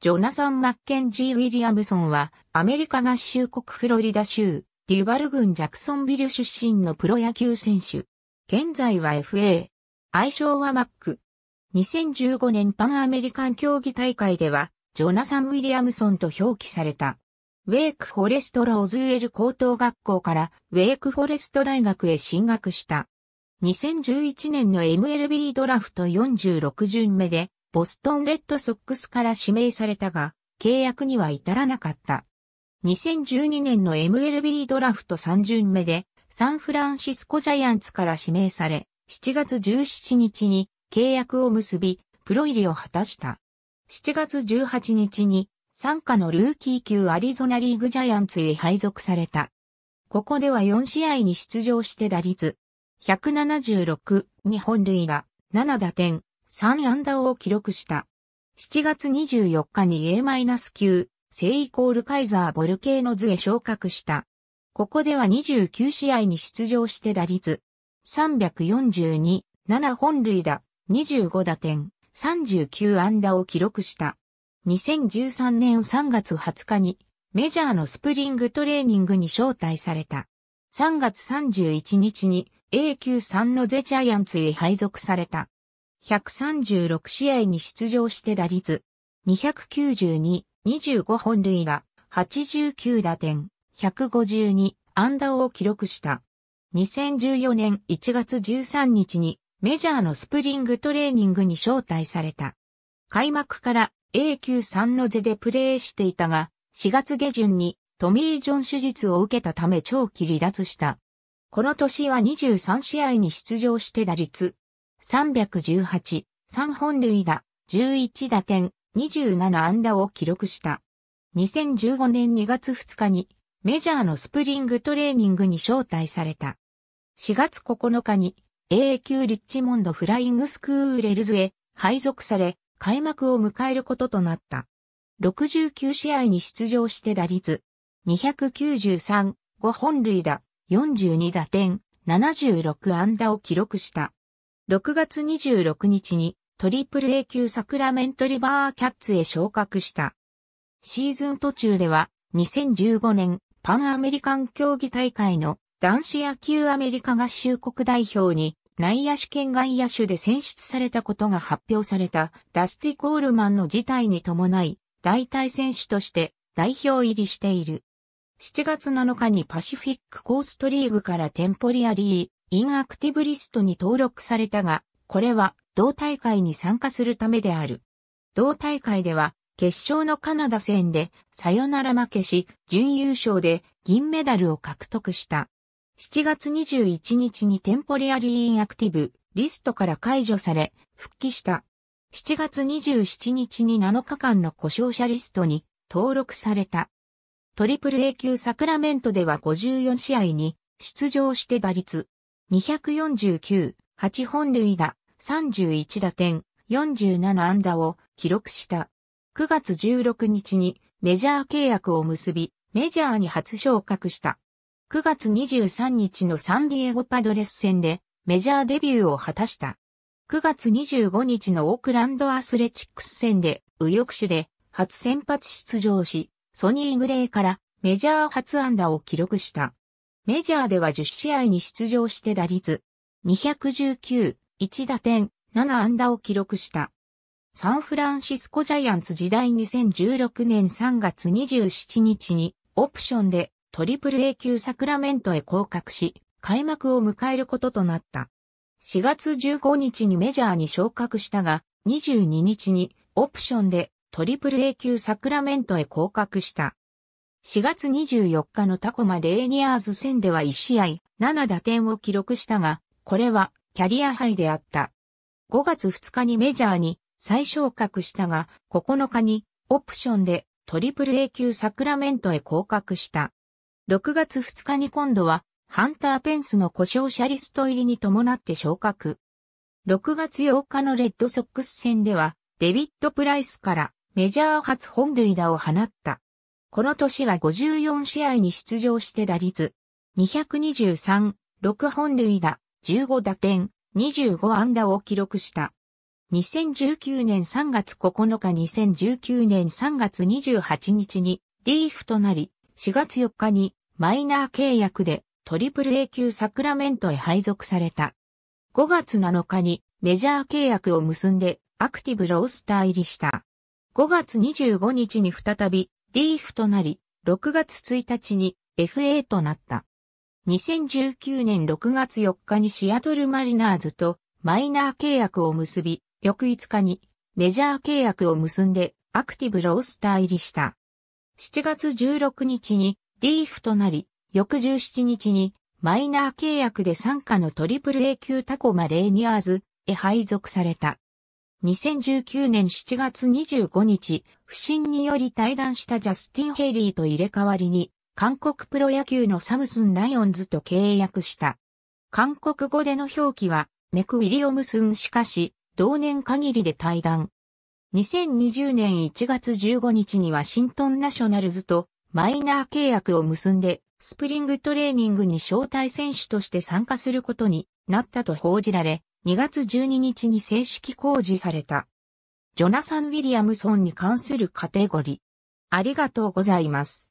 ジョナサン・マッケンジー・ウィリアムソンは、アメリカ合衆国フロリダ州、デュバル郡ジャクソンビル出身のプロ野球選手。現在は FA。愛称はマック。2015年パンアメリカン競技大会では、ジョナサン・ウィリアムソンと表記された。ウェイク・フォレスト・ローズウェル高等学校からウェイク・フォレスト大学へ進学した。2011年の MLB ドラフト46巡目でボストンレッドソックスから指名されたが、契約には至らなかった。2012年の MLB ドラフト3巡目で、サンフランシスコジャイアンツから指名され、7月17日に契約を結び、プロ入りを果たした。7月18日に、参加のルーキー級アリゾナリーグジャイアンツへ配属された。ここでは4試合に出場して打率、176日本塁打、7打点、3安打を記録した。7月24日に A-9、正イコールカイザーボルケーノズへ昇格した。ここでは29試合に出場して打率342、7本塁打、25打点、39安打を記録した。2013年3月20日にメジャーのスプリングトレーニングに招待された。3月31日に A 級3のゼジャイアンツへ配属された。136試合に出場して打率、292、25本塁打、89打点、152安打を記録した。2014年1月13日にメジャーのスプリングトレーニングに招待された。開幕から A 級3のゼでプレーしていたが、4月下旬にトミー・ジョン手術を受けたため長期離脱した。この年は23試合に出場して打率318、3本塁打、11打点、27安打を記録した。2015年2月2日にメジャーのスプリングトレーニングに招待された。4月9日に AA 級リッチモンドフライングスクーレルズへ配属され、開幕を迎えることとなった。69試合に出場して打率293、5本塁打、42打点、76安打を記録した。6月26日にトリプル A 級サクラメントリバーキャッツへ昇格した。シーズン途中では2015年パンアメリカン競技大会の男子野球アメリカ合衆国代表に内野手兼外野手で選出されたことが発表されたダスティ・コールマンの事態に伴い代替選手として代表入りしている。7月7日にパシフィックコーストリーグからテンポリアリーインアクティブリストに登録されたが、これは同大会に参加するためである。同大会では、決勝のカナダ戦でサヨナラ負けし、準優勝で銀メダルを獲得した。7月21日にテンポリアーインアクティブリストから解除され、復帰した。7月27日に7日間の故障者リストに登録された。トリプル A 級サクラメントでは54試合に出場して打率249、8本塁打、31打点、47安打を記録した。9月16日にメジャー契約を結び、メジャーに初昇格した。9月23日のサンディエゴパドレス戦でメジャーデビューを果たした。9月25日のオークランドアスレチックス戦で右翼手で初先発出場し、ソニー・グレイからメジャー初安打を記録した。メジャーでは10試合に出場して打率219、1打点、7安打を記録した。サンフランシスコジャイアンツ時代2016年3月27日にオプションでトリプル A 級サクラメントへ降格し、開幕を迎えることとなった。4月15日にメジャーに昇格したが、22日にオプションでトリプル A 級サクラメントへ降格した。4月24日のタコマレーニアーズ戦では1試合7打点を記録したが、これはキャリアハイであった。5月2日にメジャーに再昇格したが、9日にオプションでトリプル A 級サクラメントへ降格した。6月2日に今度はハンター・ペンスの故障者リスト入りに伴って昇格。6月8日のレッドソックス戦では、デビッド・プライスからメジャー初本塁打を放った。この年は54試合に出場して打率223、6本塁打、15打点、25安打を記録した。2019年3月9日2019年3月28日にリーフとなり、4月4日にマイナー契約でトリプル A 級サクラメントへ配属された。5月7日にメジャー契約を結んでアクティブロースター入りした。5月25日に再びリーフとなり、6月1日に FA となった。2019年6月4日にシアトルマリナーズとマイナー契約を結び、翌5日にメジャー契約を結んでアクティブロースター入りした。7月16日にリーフとなり、翌17日にマイナー契約で参加のトリプル A 級タコマレーニアーズへ配属された。2019年7月25日、不審により退団したジャスティン・ヘイリーと入れ替わりに、韓国プロ野球のサムスン・ライオンズと契約した。韓国語での表記は、メク・ウィリオムスンしかし、同年限りで退団。2020年1月15日にはシントンナショナルズとマイナー契約を結んで、スプリングトレーニングに招待選手として参加することになったと報じられ、2月12日に正式公示された。ジョナサン・ウィリアムソンに関するカテゴリー。ありがとうございます。